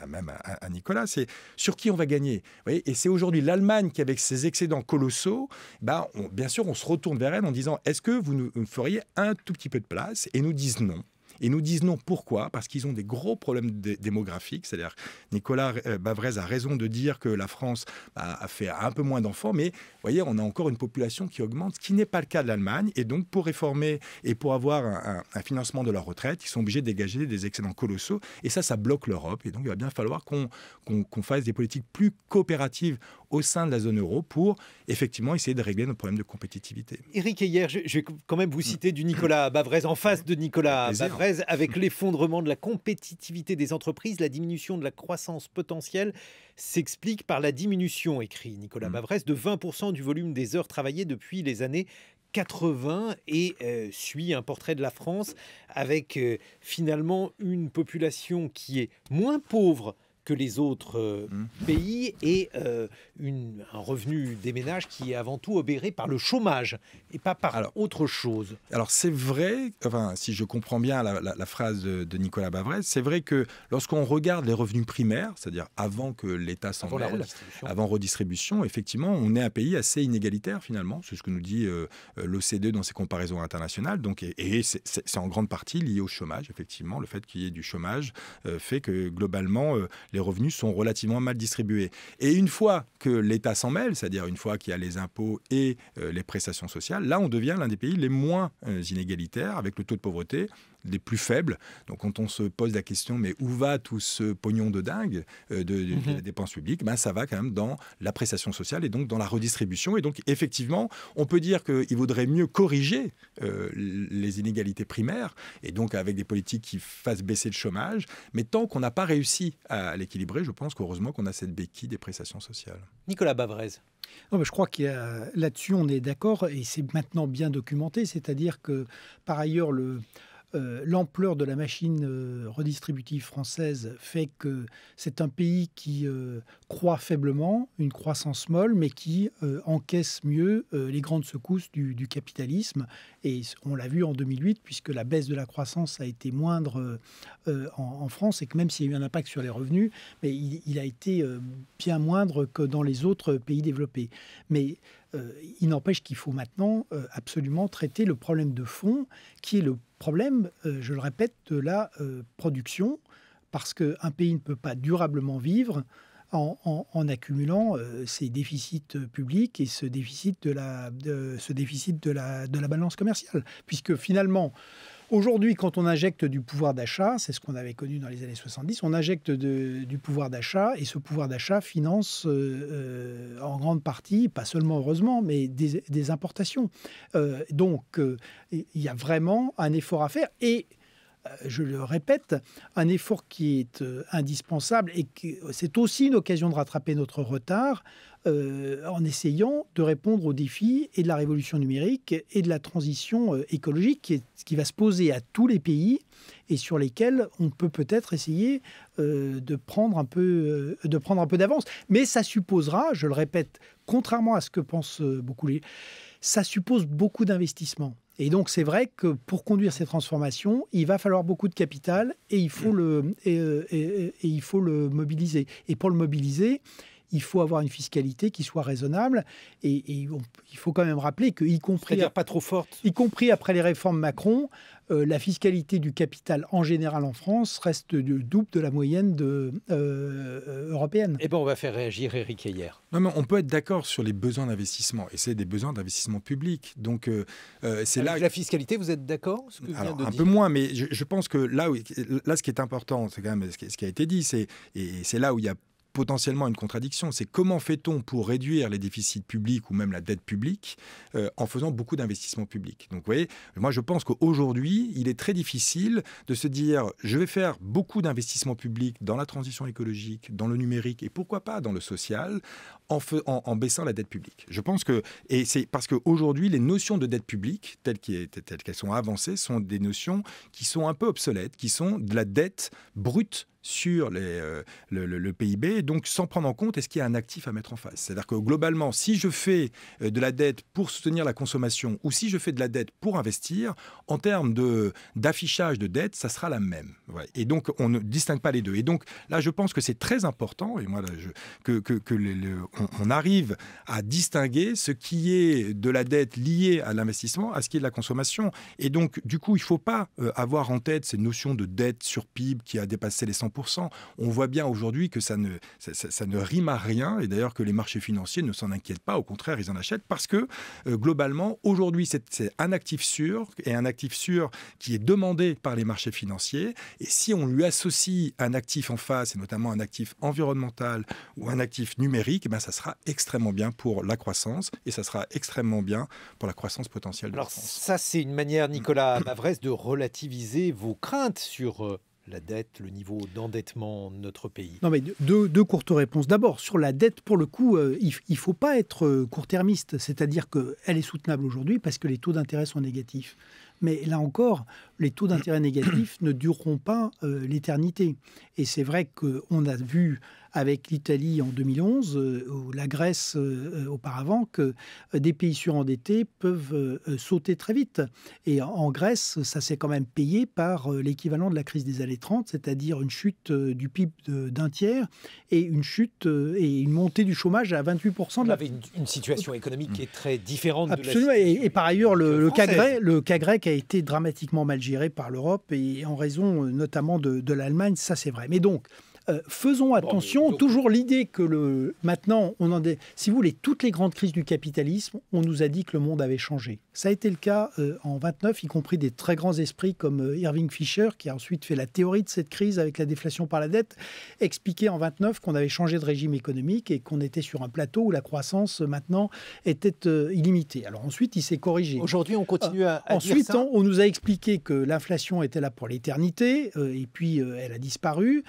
à, même à, Nicolas, c'est sur qui on va gagner Et c'est aujourd'hui l'Allemagne qui, avec ses excédents colossaux, bah, bien sûr, on se retourne vers elle en disant est-ce que vous nous feriez un tout petit peu de place et nous disent non. Et nous disent non pourquoi Parce qu'ils ont des gros problèmes démographiques. C'est-à-dire, Nicolas euh, Bavrez a raison de dire que la France a, fait un peu moins d'enfants, mais voyez, on a encore une population qui augmente, ce qui n'est pas le cas de l'Allemagne. Et donc, pour réformer et pour avoir un, financement de leur retraite, ils sont obligés de dégager des excédents colossaux. Et ça, ça bloque l'Europe. Et donc, il va bien falloir qu'on fasse des politiques plus coopératives au sein de la zone euro pour effectivement essayer de régler nos problèmes de compétitivité. Eric hier, je, vais quand même vous citer du Nicolas Bavrez, en face de Nicolas Bavrez, avec [LAUGHS] l'effondrement de la compétitivité des entreprises, la diminution de la croissance potentielle s'explique par la diminution, écrit Nicolas mm. Bavrez, de 20% du volume des heures travaillées depuis les années 80 et euh, suit un portrait de la France avec euh, finalement une population qui est moins pauvre que les autres euh, mmh. pays et euh, une, un revenu des ménages qui est avant tout obéré par le chômage et pas par autre chose. Alors c'est vrai, enfin, si je comprends bien la, phrase de, Nicolas Bavrez, c'est vrai que lorsqu'on regarde les revenus primaires, c'est-à-dire avant que l'État s'en mêle, avant redistribution, effectivement, on est un pays assez inégalitaire finalement, c'est ce que nous dit euh, l'OCDE dans ses comparaisons internationales. Donc, et, et c'est en grande partie lié au chômage, effectivement, le fait qu'il y ait du chômage fait que globalement les revenus sont relativement mal distribués. Et une fois que l'État s'en mêle, c'est-à-dire une fois qu'il y a les impôts et euh, les prestations sociales, là, on devient l'un des pays les moins euh, inégalitaires, avec le taux de pauvreté les plus faibles. Donc quand on se pose la question, mais où va tout ce pognon de dingue euh, de, mhm. dépenses publiques ben, Ça va quand même dans la prestation sociale et donc dans la redistribution. Et donc effectivement, on peut dire qu'il vaudrait mieux corriger euh, les inégalités primaires, et donc avec des politiques qui fassent baisser le chômage. Mais tant qu'on n'a pas réussi à l'équilibrer, je pense qu'heureusement qu'on a cette béquille des prestations sociales. Nicolas Bavrez. Non, mais je crois que là-dessus, on est d'accord, et c'est maintenant bien documenté, c'est-à-dire que par ailleurs, le, euh, l'ampleur de la machine euh, redistributive française fait que c'est un pays qui euh, croit croît faiblement, une croissance molle, mais qui encaisse mieux les grandes secousses du, capitalisme. Et on l'a vu en 2008, puisque la baisse de la croissance a été moindre en, France, et que même s'il y a eu un impact sur les revenus, mais il, il a été bien moindre que dans les autres pays développés. Mais il n'empêche qu'il faut maintenant absolument traiter le problème de fond, qui est le problème, euh, je le répète, de la euh, production, parce qu'un pays ne peut pas durablement vivre en, accumulant euh, ses déficits publics et ce déficit de la, ce déficit de la, de la balance commerciale. Puisque finalement, Aujourd'hui, quand on injecte du pouvoir d'achat, c'est ce qu'on avait connu dans les années 70, on injecte du pouvoir d'achat et ce pouvoir d'achat finance euh, euh, en grande partie, pas seulement heureusement, mais des, importations. Euh, donc, il y a vraiment un effort à faire et je le répète, un effort qui est indispensable et c'est aussi une occasion de rattraper notre retard euh, en essayant de répondre aux défis et de la révolution numérique et de la transition euh, écologique qui, qui, va se poser à tous les pays et sur lesquels on peut peut-être essayer euh, de prendre un peu de prendre un peu d'avance. Mais ça supposera, je le répète, contrairement à ce que pensent beaucoup les, ça suppose beaucoup d'investissements. Et donc c'est vrai que pour conduire ces transformations, il va falloir beaucoup de capital et il faut le, et, il faut le mobiliser. Et pour le mobiliser, il faut avoir une fiscalité qui soit raisonnable. Et, il faut quand même rappeler que, y compris. pas trop forte. Y compris après les réformes Macron, euh, la fiscalité du capital en général en France reste double de la moyenne de, euh, euh, européenne. Et eh bon, on va faire réagir Eric hier. Non, mais on peut être d'accord sur les besoins d'investissement. Et c'est des besoins d'investissement public. Donc, c'est là. La fiscalité, vous êtes d'accord Un peu moins, mais je, pense que là, où, là, ce qui est important, c'est quand même ce qui, ce qui a été dit, c'est, et c'est là où il y a potentiellement une contradiction. C'est comment fait-on pour réduire les déficits publics ou même la dette publique euh, en faisant beaucoup d'investissements publics Donc, vous voyez, moi je pense qu'aujourd'hui, il est très difficile de se dire je vais faire beaucoup d'investissements publics dans la transition écologique, dans le numérique et pourquoi pas dans le social en, baissant la dette publique. Je pense que, et c'est parce qu'aujourd'hui, les notions de dette publique, telles qu'elles sont avancées, sont des notions qui sont un peu obsolètes, qui sont de la dette brute sur les, euh, le, PIB, donc sans prendre en compte est-ce qu'il y a un actif à mettre en face. C'est-à-dire que globalement, si je fais euh, de la dette pour soutenir la consommation ou si je fais de la dette pour investir, en termes d'affichage de, dette, ça sera la même. Et donc, on ne distingue pas les deux. Et donc, là, je pense que c'est très important, et moi, je, que, que, on, arrive à distinguer ce qui est de la dette liée à l'investissement à ce qui est de la consommation. Et donc, du coup, il ne faut pas euh, avoir en tête cette notion de dette sur PIB qui a dépassé les 100 on voit bien aujourd'hui que ça ne, ça, ne rime à rien et d'ailleurs que les marchés financiers ne s'en inquiètent pas. Au contraire, ils en achètent parce que euh, globalement, aujourd'hui, c'est un actif sûr et un actif sûr qui est demandé par les marchés financiers. Et si on lui associe un actif en face et notamment un actif environnemental ou un actif numérique, eh ben ça sera extrêmement bien pour la croissance et ça sera extrêmement bien pour la croissance potentielle de la France. Ça, c'est une manière, Nicolas Mavresse, de relativiser vos craintes sur euh, la dette, le niveau d'endettement de notre pays Non, mais deux, courtes réponses. D'abord, sur la dette, pour le coup, euh, il ne faut pas être euh, court-termiste, c'est-à-dire qu'elle est soutenable aujourd'hui parce que les taux d'intérêt sont négatifs. Mais là encore, les taux d'intérêt négatifs ne dureront pas euh, l'éternité. Et c'est vrai qu'on a vu avec l'Italie en 2011 euh, ou la Grèce euh, auparavant que des pays surendettés peuvent sauter très vite. Et en, Grèce, ça s'est quand même payé par l'équivalent de la crise des années 30, c'est-à-dire une chute du PIB d'un tiers et une chute et une montée du chômage à 28% de une, situation économique qui est très différente. Absolument. De la... et, et, par ailleurs, le, le cas grec a été dramatiquement mal gérée par l'Europe et en raison euh, notamment de, de l'Allemagne, ça c'est vrai. Mais donc, euh, faisons attention, toujours l'idée que le maintenant, on en est, si vous voulez, toutes les grandes crises du capitalisme, on nous a dit que le monde avait changé. Ça a été le cas euh, en 29, y compris des très grands esprits comme euh, Irving Fisher, qui a ensuite fait la théorie de cette crise avec la déflation par la dette, expliquait en 29 qu'on avait changé de régime économique et qu'on était sur un plateau où la croissance maintenant était illimitée. Alors ensuite, il s'est corrigé. Aujourd'hui, on continue à, ensuite, On, nous a expliqué que l'inflation était là pour l'éternité et puis elle a disparu.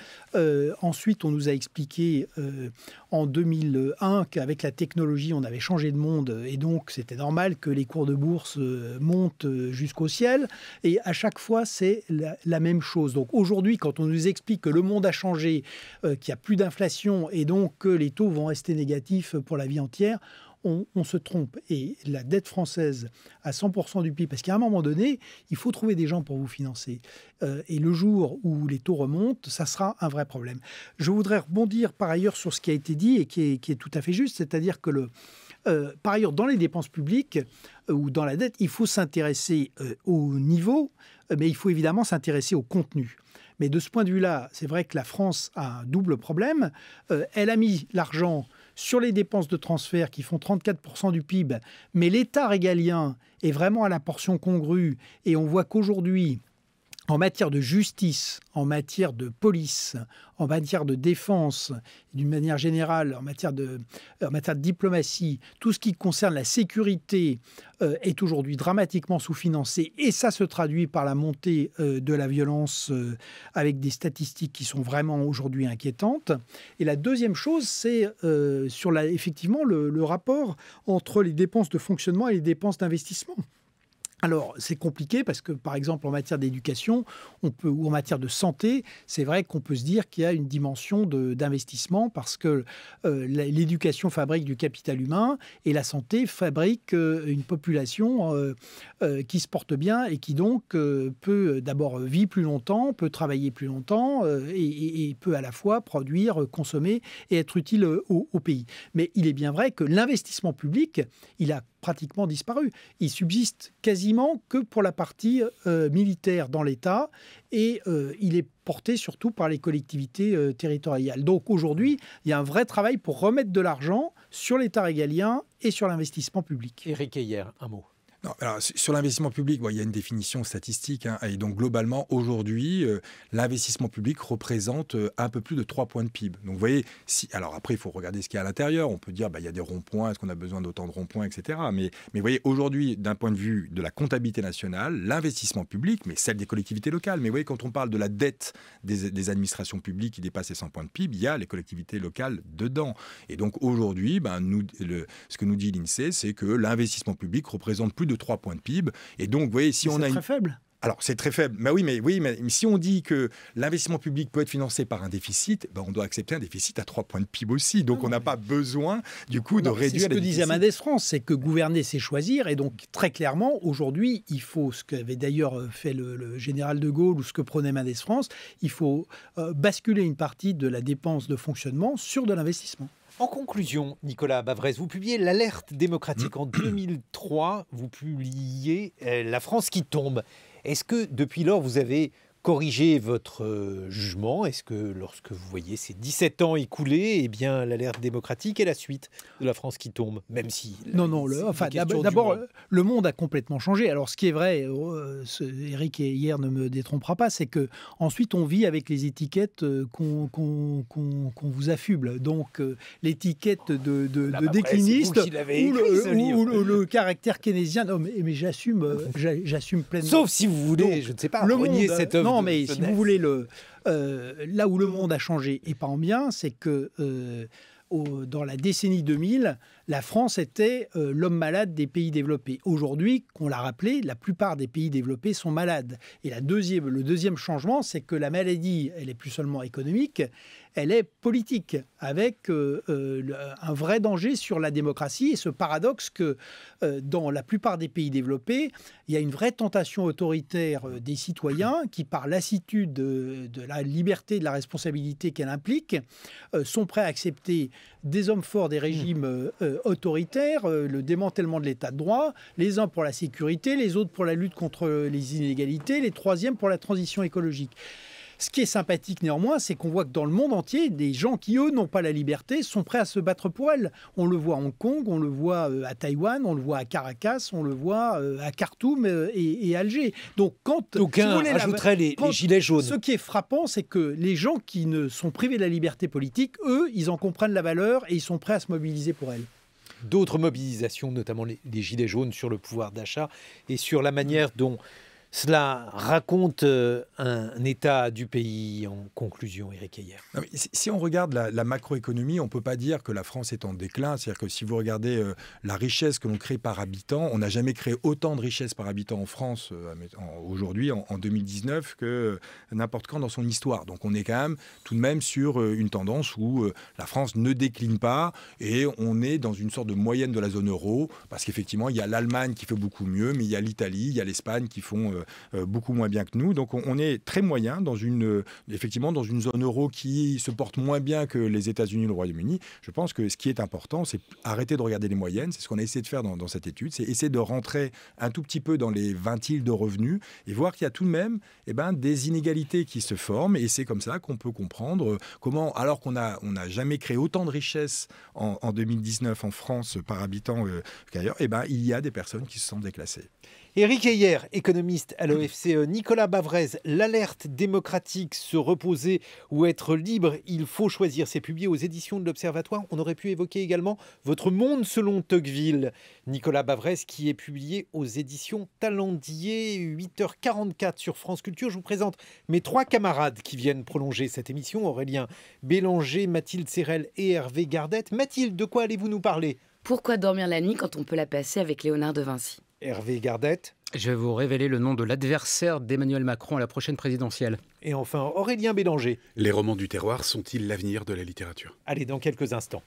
Euh, ensuite, on nous a expliqué euh, en 2001 qu'avec la technologie, on avait changé de monde euh, et donc c'était normal que les cours de bourse montent jusqu'au ciel. Et à chaque fois, c'est la, la, même chose. Donc aujourd'hui, quand on nous explique que le monde a changé, qu'il n'y a plus d'inflation et donc que les taux vont rester négatifs pour la vie entière, on, se trompe. Et la dette française à 100% du PIB, parce qu'à un moment donné, il faut trouver des gens pour vous financer. Euh, et le jour où les taux remontent, ça sera un vrai problème. Je voudrais rebondir par ailleurs sur ce qui a été dit et qui est, tout à fait juste, c'est-à-dire que le, euh, par ailleurs, dans les dépenses publiques euh, ou dans la dette, il faut s'intéresser au niveau, mais il faut évidemment s'intéresser au contenu. Mais de ce point de vue-là, c'est vrai que la France a un double problème. elle a mis l'argent sur les dépenses de transfert qui font 34% du PIB, mais l'État régalien est vraiment à la portion congrue et on voit qu'aujourd'hui, en matière de justice, en matière de police, en matière de défense, d'une manière générale, en matière, de, diplomatie, tout ce qui concerne la sécurité euh, est aujourd'hui dramatiquement sous-financé et ça se traduit par la montée euh, de la violence euh, avec des statistiques qui sont vraiment aujourd'hui inquiétantes. Et la deuxième chose, c'est sur effectivement le rapport entre les dépenses de fonctionnement et les dépenses d'investissement. Alors, c'est compliqué parce que, par exemple, en matière d'éducation on peut, ou en matière de santé, c'est vrai qu'on peut se dire qu'il y a une dimension d'investissement parce que euh, l'éducation fabrique du capital humain et la santé fabrique euh, une population euh, qui se porte bien et qui donc peut d'abord vivre plus longtemps, peut travailler plus longtemps et, peut à la fois produire, consommer et être utile au pays. Mais il est bien vrai que l'investissement public, il a pratiquement disparu. Il subsiste quasiment que pour la partie euh, militaire dans l'État et euh, il est porté surtout par les collectivités euh, territoriales. Donc aujourd'hui, il y a un vrai travail pour remettre de l'argent sur l'État régalien et sur l'investissement public. Éric hier un mot sur l'investissement public, il y a une définition statistique. Hein, et donc, globalement, aujourd'hui, euh, l'investissement public représente euh, un peu plus de 3 points de PIB. Donc, vous voyez, si, alors après, il faut regarder ce qu'il y a à l'intérieur. On peut dire, bah, il y a des ronds-points, est-ce qu'on a besoin d'autant de ronds-points, etc. Mais, vous voyez, aujourd'hui, d'un point de vue de la comptabilité nationale, l'investissement public, mais celle des collectivités locales. Mais vous voyez, quand on parle de la dette des, administrations publiques qui dépasse les 100 points de PIB, il y a les collectivités locales dedans. Et donc, aujourd'hui, ben, ce que nous dit l'INSEE, c'est que l'investissement public représente plus de 3 points de PIB. Et donc, vous voyez, si on a... C'est très faible. Alors c'est très faible. Bah mais oui, mais oui, si on dit que l'investissement public peut être financé par un déficit, bah, on doit accepter un déficit à 3 points de PIB aussi. Donc ah on n'a pas besoin du coup de réduire. C'est ce que disait Mendes France, c'est que gouverner c'est choisir. Et donc très clairement, aujourd'hui, il faut ce qu'avait d'ailleurs euh, fait le, général de Gaulle ou ce que prenait Mendes France, il faut euh, basculer une partie de la dépense de fonctionnement sur de l'investissement. En conclusion, Nicolas Bavrez, vous publiez l'alerte démocratique en 2003, vous publiez euh, La France qui tombe. Est-ce que depuis lors, vous avez corriger votre euh, jugement Est-ce que lorsque vous voyez ces 17 ans écoulés, eh bien l'alerte démocratique est la suite de la France qui tombe, même si... Non, non, le, enfin, d'abord, le monde a complètement changé. Alors ce qui est vrai, euh, Eric et hier ne me détrompera pas, c'est que ensuite on vit avec les étiquettes euh, qu'on vous affuble. Donc l'étiquette de, ah bah décliniste ou, le, caractère keynésien. Non, mais, mais j'assume j'assume pleinement. Sauf si vous voulez, je ne sais pas, le cette mais si vous voulez, le, euh, là où le monde a changé, et pas en bien, c'est que euh, dans la décennie 2000, la France était euh, l'homme malade des pays développés. Aujourd'hui, qu'on l'a rappelé, la plupart des pays développés sont malades. Et la deuxième, le deuxième changement, c'est que la maladie, elle n'est plus seulement économique, elle est politique, avec euh, euh, un vrai danger sur la démocratie et ce paradoxe que dans la plupart des pays développés, il y a une vraie tentation autoritaire des citoyens qui, par lassitude de, la liberté, de la responsabilité qu'elle implique, sont prêts à accepter des hommes forts des régimes euh, Autoritaire, euh, le démantèlement de l'état de droit, les uns pour la sécurité, les autres pour la lutte contre les inégalités, les troisièmes pour la transition écologique. Ce qui est sympathique néanmoins, c'est qu'on voit que dans le monde entier, des gens qui, eux, n'ont pas la liberté, sont prêts à se battre pour elle. On le voit à Hong Kong, on le voit euh, à Taïwan, on le voit à Caracas, on le voit à Khartoum et, et Alger. Donc quand... Aucun les, les, gilets jaunes. Ce qui est frappant, c'est que les gens qui ne sont privés de la liberté politique, eux, ils en comprennent la valeur et ils sont prêts à se mobiliser pour elle d'autres mobilisations, notamment les, Gilets jaunes, sur le pouvoir d'achat et sur la manière dont cela raconte euh, un, état du pays en conclusion, eric Ayer. si on regarde la, macroéconomie, on ne peut pas dire que la France est en déclin. C'est-à-dire que si vous regardez euh, la richesse que l'on crée par habitant, on n'a jamais créé autant de richesse par habitant en France euh, aujourd'hui, en, en, 2019, que n'importe quand dans son histoire. Donc on est quand même tout de même sur une tendance où la France ne décline pas et on est dans une sorte de moyenne de la zone euro parce qu'effectivement, il y a l'Allemagne qui fait beaucoup mieux, mais il y a l'Italie, il y a l'Espagne qui font euh, beaucoup moins bien que nous. Donc on est très moyen dans une, euh, effectivement, dans une zone euro qui se porte moins bien que les États-Unis ou le Royaume-Uni. Je pense que ce qui est important, c'est arrêter de regarder les moyennes. C'est ce qu'on a essayé de faire dans, cette étude. C'est essayer de rentrer un tout petit peu dans les îles de revenus et voir qu'il y a tout de même eh ben, des inégalités qui se forment. Et c'est comme ça qu'on peut comprendre euh, comment, alors qu'on n'a on jamais créé autant de richesses en, 2019 en France par habitant qu'ailleurs, eh ben, il y a des personnes qui se sont déclassées. Éric Heyer, économiste à l'OFCE, euh, Nicolas Bavrez, l'alerte démocratique, se reposer ou être libre, il faut choisir. C'est publié aux éditions de l'Observatoire. On aurait pu évoquer également Votre monde selon Tocqueville, Nicolas Bavrez, qui est publié aux éditions Talendier, 8h44 sur France Culture. Je vous présente mes trois camarades qui viennent prolonger cette émission Aurélien Bélanger, Mathilde Serrel et Hervé Gardette. Mathilde, de quoi allez-vous nous parler pourquoi dormir la nuit quand on peut la passer avec Léonard de Vinci Hervé Gardette. Je vais vous révéler le nom de l'adversaire d'Emmanuel Macron à la prochaine présidentielle. Et enfin, Aurélien Bélanger. Les romans du terroir sont-ils l'avenir de la littérature Allez, dans quelques instants.